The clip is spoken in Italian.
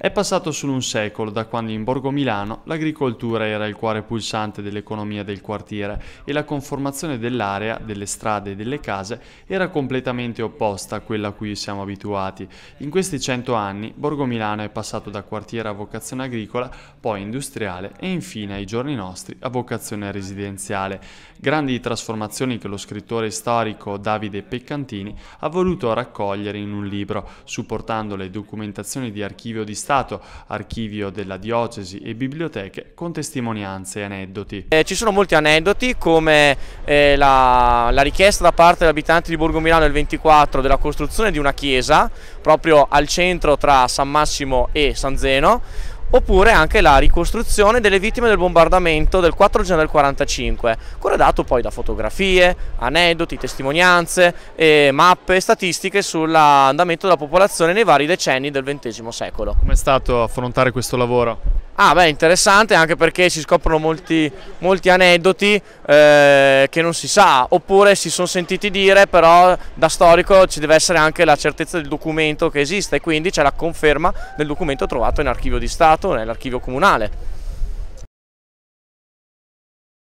È passato solo un secolo da quando in Borgo Milano l'agricoltura era il cuore pulsante dell'economia del quartiere e la conformazione dell'area, delle strade e delle case era completamente opposta a quella a cui siamo abituati. In questi cento anni Borgo Milano è passato da quartiere a vocazione agricola, poi industriale e infine ai giorni nostri a vocazione residenziale. Grandi trasformazioni che lo scrittore storico Davide Peccantini ha voluto raccogliere in un libro, supportando le documentazioni di archivio di Stato interessato, archivio della diocesi e biblioteche con testimonianze e aneddoti. Eh, ci sono molti aneddoti come eh, la, la, richiesta da parte degli abitanti di Borgo Milano nel 24 della costruzione di una chiesa proprio al centro tra San Massimo e San Zeno oppure anche la ricostruzione delle vittime del bombardamento del 4 gennaio del 45, corredato poi da fotografie, aneddoti, testimonianze, e mappe, statistiche sull'andamento della popolazione nei vari decenni del XX secolo. Come è stato affrontare questo lavoro? Ah beh interessante anche perché si scoprono molti, molti aneddoti eh, che non si sa oppure si sono sentiti dire però da storico ci deve essere anche la certezza del documento che esiste quindi c'è la conferma del documento trovato in archivio di Stato, nell'archivio comunale.